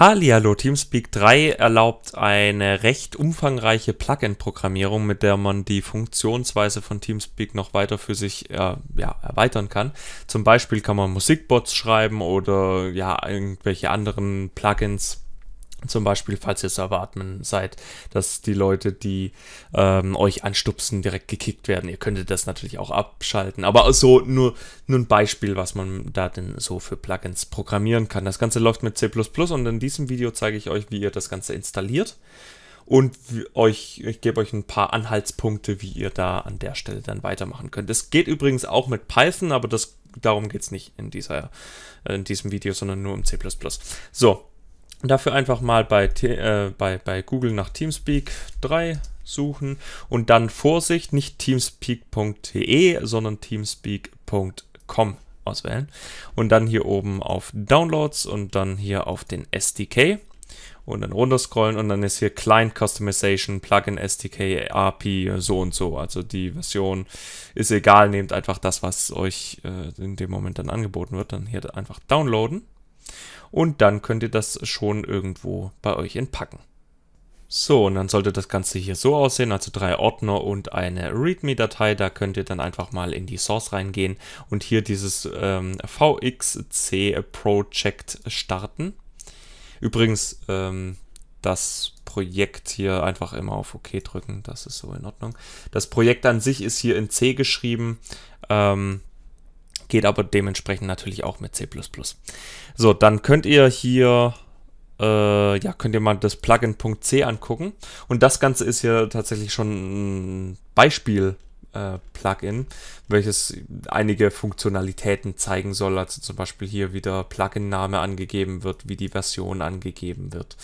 Hallihallo, TeamSpeak 3 erlaubt eine recht umfangreiche Plugin-Programmierung, mit der man die Funktionsweise von TeamSpeak noch weiter für sich äh, ja, erweitern kann. Zum Beispiel kann man Musikbots schreiben oder ja, irgendwelche anderen Plugins zum Beispiel, falls ihr Serveradmin seid, dass die Leute, die ähm, euch anstupsen, direkt gekickt werden. Ihr könntet das natürlich auch abschalten. Aber so nur, nur ein Beispiel, was man da denn so für Plugins programmieren kann. Das Ganze läuft mit C++ und in diesem Video zeige ich euch, wie ihr das Ganze installiert. Und euch, ich gebe euch ein paar Anhaltspunkte, wie ihr da an der Stelle dann weitermachen könnt. Es geht übrigens auch mit Python, aber das, darum geht es nicht in, dieser, in diesem Video, sondern nur um C++. So, Dafür einfach mal bei, äh, bei, bei Google nach Teamspeak 3 suchen und dann Vorsicht, nicht teamspeak.de, sondern teamspeak.com auswählen. Und dann hier oben auf Downloads und dann hier auf den SDK und dann runterscrollen und dann ist hier Client Customization, Plugin SDK, API, so und so. Also die Version ist egal, nehmt einfach das, was euch äh, in dem Moment dann angeboten wird, dann hier einfach downloaden. Und dann könnt ihr das schon irgendwo bei euch entpacken. So, und dann sollte das Ganze hier so aussehen, also drei Ordner und eine README-Datei. Da könnt ihr dann einfach mal in die Source reingehen und hier dieses ähm, VXC-Project starten. Übrigens, ähm, das Projekt hier einfach immer auf OK drücken, das ist so in Ordnung. Das Projekt an sich ist hier in C geschrieben. Ähm, Geht aber dementsprechend natürlich auch mit C++. So, dann könnt ihr hier äh, ja, könnt ihr mal das Plugin.c angucken. Und das Ganze ist hier tatsächlich schon ein Beispiel. Äh, Plugin, welches einige Funktionalitäten zeigen soll, also zum Beispiel hier wie der Plugin-Name angegeben wird, wie die Version angegeben wird,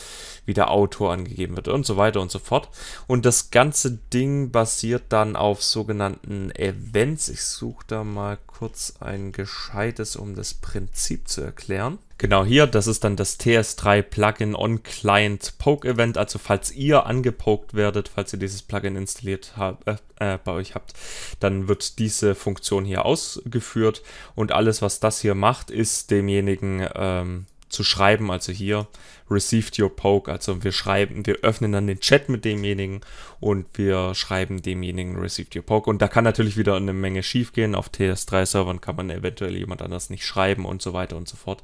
wie der Autor angegeben wird und so weiter und so fort. Und das ganze Ding basiert dann auf sogenannten Events. Ich suche da mal kurz ein gescheites, um das Prinzip zu erklären. Genau hier, das ist dann das TS3 Plugin On Client Poke Event. Also falls ihr angepokt werdet, falls ihr dieses Plugin installiert habt, äh, äh, bei euch habt, dann dann wird diese Funktion hier ausgeführt und alles, was das hier macht, ist demjenigen ähm, zu schreiben, also hier received your poke, also wir schreiben, wir öffnen dann den Chat mit demjenigen und wir schreiben demjenigen received your poke und da kann natürlich wieder eine Menge schief gehen, auf TS3 Servern kann man eventuell jemand anders nicht schreiben und so weiter und so fort.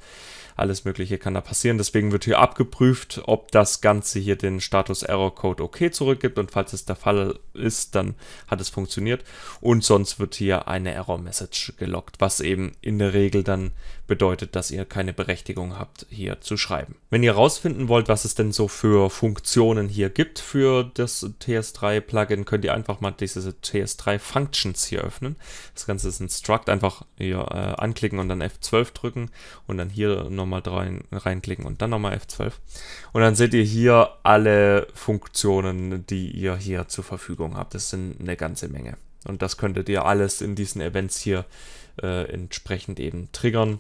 Alles Mögliche kann da passieren. Deswegen wird hier abgeprüft, ob das Ganze hier den Status Error Code OK zurückgibt. Und falls es der Fall ist, dann hat es funktioniert. Und sonst wird hier eine Error Message gelockt, was eben in der Regel dann bedeutet, dass ihr keine Berechtigung habt, hier zu schreiben. Wenn ihr herausfinden wollt, was es denn so für Funktionen hier gibt für das TS3-Plugin, könnt ihr einfach mal diese TS3-Functions hier öffnen. Das Ganze ist ein Struct, einfach hier äh, anklicken und dann F12 drücken und dann hier noch nochmal rein, reinklicken und dann nochmal F12. Und dann seht ihr hier alle Funktionen, die ihr hier zur Verfügung habt. Das sind eine ganze Menge. Und das könntet ihr alles in diesen Events hier äh, entsprechend eben triggern.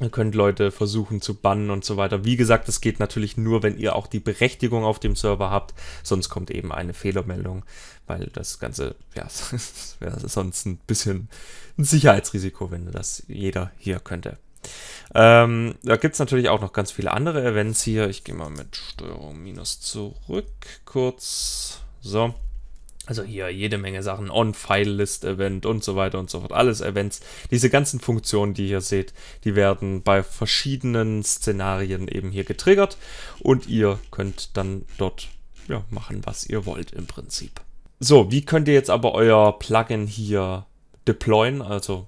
Ihr könnt Leute versuchen zu bannen und so weiter. Wie gesagt, das geht natürlich nur, wenn ihr auch die Berechtigung auf dem Server habt. Sonst kommt eben eine Fehlermeldung, weil das Ganze, ja, wäre sonst ein bisschen ein Sicherheitsrisiko, wenn das jeder hier könnte. Ähm, da gibt es natürlich auch noch ganz viele andere Events hier. Ich gehe mal mit Steuerung minus zurück kurz. So. Also hier jede Menge Sachen, On-File-List-Event und so weiter und so fort. Alles Events. Diese ganzen Funktionen, die ihr seht, die werden bei verschiedenen Szenarien eben hier getriggert und ihr könnt dann dort ja, machen, was ihr wollt im Prinzip. So, wie könnt ihr jetzt aber euer Plugin hier deployen? Also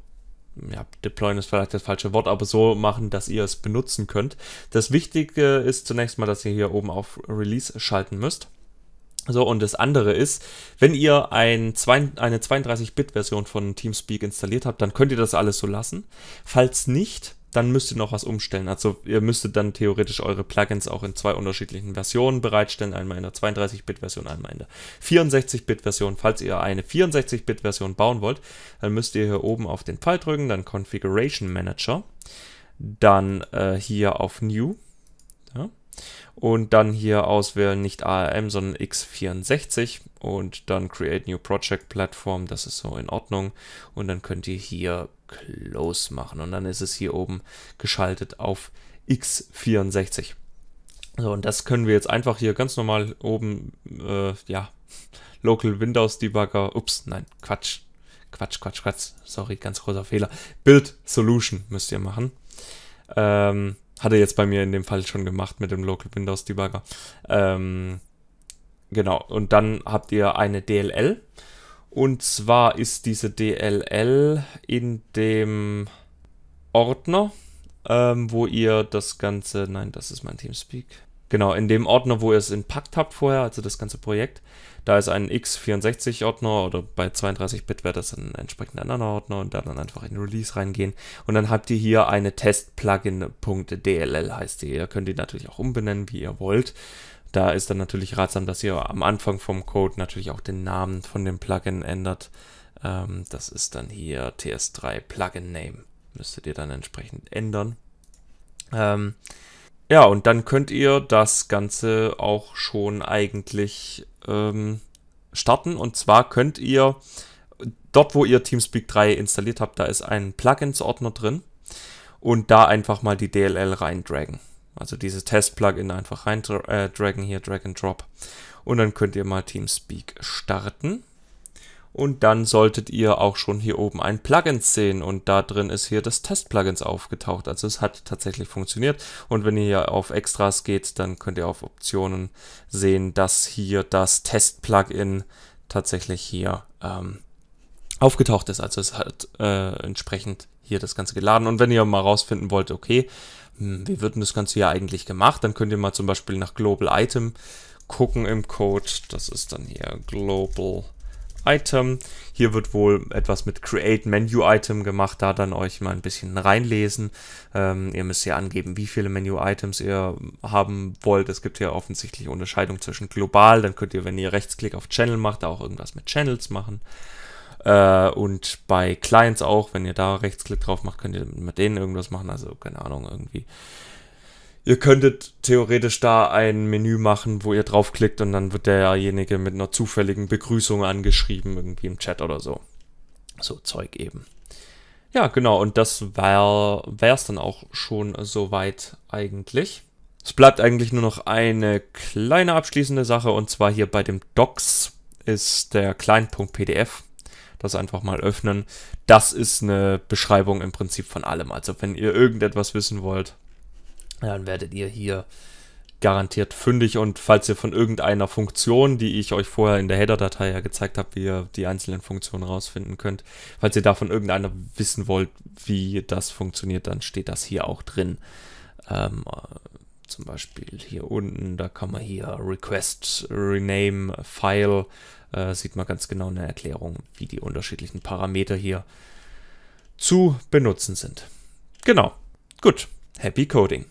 ja, deployen ist vielleicht das falsche Wort, aber so machen, dass ihr es benutzen könnt. Das Wichtige ist zunächst mal, dass ihr hier oben auf Release schalten müsst. So, und das andere ist, wenn ihr ein, eine 32-Bit-Version von Teamspeak installiert habt, dann könnt ihr das alles so lassen. Falls nicht, dann müsst ihr noch was umstellen. Also ihr müsstet dann theoretisch eure Plugins auch in zwei unterschiedlichen Versionen bereitstellen, einmal in der 32-Bit-Version, einmal in der 64-Bit-Version. Falls ihr eine 64-Bit-Version bauen wollt, dann müsst ihr hier oben auf den Pfeil drücken, dann Configuration Manager, dann äh, hier auf New ja, und dann hier auswählen nicht ARM, sondern x64 und dann Create New Project Platform, das ist so in Ordnung und dann könnt ihr hier Close machen. Und dann ist es hier oben geschaltet auf x64. So, und das können wir jetzt einfach hier ganz normal oben, äh, ja, Local Windows Debugger, ups, nein, Quatsch, Quatsch, Quatsch, Quatsch, sorry, ganz großer Fehler. Build Solution müsst ihr machen. Ähm, hatte jetzt bei mir in dem Fall schon gemacht mit dem Local Windows Debugger. Ähm, genau, und dann habt ihr eine DLL und zwar ist diese DLL in dem Ordner, ähm, wo ihr das Ganze, nein, das ist mein Teamspeak. Genau, in dem Ordner, wo ihr es entpackt habt vorher, also das ganze Projekt, da ist ein x64-Ordner oder bei 32-Bit wäre das ein entsprechend anderer Ordner und da dann einfach in Release reingehen. Und dann habt ihr hier eine Test-Plugin.dll heißt die. Ihr könnt die natürlich auch umbenennen, wie ihr wollt. Da ist dann natürlich ratsam, dass ihr am Anfang vom Code natürlich auch den Namen von dem Plugin ändert. Ähm, das ist dann hier TS3 Plugin Name. Müsstet ihr dann entsprechend ändern. Ähm, ja, und dann könnt ihr das Ganze auch schon eigentlich ähm, starten. Und zwar könnt ihr dort, wo ihr TeamSpeak 3 installiert habt, da ist ein Plugins-Ordner drin. Und da einfach mal die DLL reindragen. Also dieses Test-Plugin einfach rein äh, draggen hier, Drag and Drop. Und dann könnt ihr mal TeamSpeak starten. Und dann solltet ihr auch schon hier oben ein Plugin sehen und da drin ist hier das Test-Plugins aufgetaucht. Also es hat tatsächlich funktioniert und wenn ihr hier auf Extras geht, dann könnt ihr auf Optionen sehen, dass hier das Test-Plugin tatsächlich hier ähm, aufgetaucht ist. Also es hat äh, entsprechend hier das Ganze geladen. Und wenn ihr mal rausfinden wollt, okay, hm, wie wird denn das Ganze hier eigentlich gemacht, dann könnt ihr mal zum Beispiel nach Global Item gucken im Code. Das ist dann hier Global Item. Hier wird wohl etwas mit Create Menu Item gemacht, da dann euch mal ein bisschen reinlesen. Ähm, ihr müsst hier angeben, wie viele Menu Items ihr haben wollt. Es gibt hier offensichtlich Unterscheidung zwischen global, dann könnt ihr, wenn ihr Rechtsklick auf Channel macht, auch irgendwas mit Channels machen. Äh, und bei Clients auch, wenn ihr da Rechtsklick drauf macht, könnt ihr mit denen irgendwas machen. Also keine Ahnung, irgendwie. Ihr könntet theoretisch da ein Menü machen, wo ihr draufklickt und dann wird derjenige mit einer zufälligen Begrüßung angeschrieben, irgendwie im Chat oder so. So Zeug eben. Ja, genau, und das wäre es dann auch schon soweit eigentlich. Es bleibt eigentlich nur noch eine kleine abschließende Sache und zwar hier bei dem Docs ist der Client.pdf das einfach mal öffnen. Das ist eine Beschreibung im Prinzip von allem. Also wenn ihr irgendetwas wissen wollt, dann werdet ihr hier garantiert fündig und falls ihr von irgendeiner Funktion, die ich euch vorher in der Header-Datei ja gezeigt habe, wie ihr die einzelnen Funktionen rausfinden könnt, falls ihr davon irgendeiner wissen wollt, wie das funktioniert, dann steht das hier auch drin. Ähm, zum Beispiel hier unten, da kann man hier Request Rename File, äh, sieht man ganz genau eine Erklärung, wie die unterschiedlichen Parameter hier zu benutzen sind. Genau, gut, happy coding.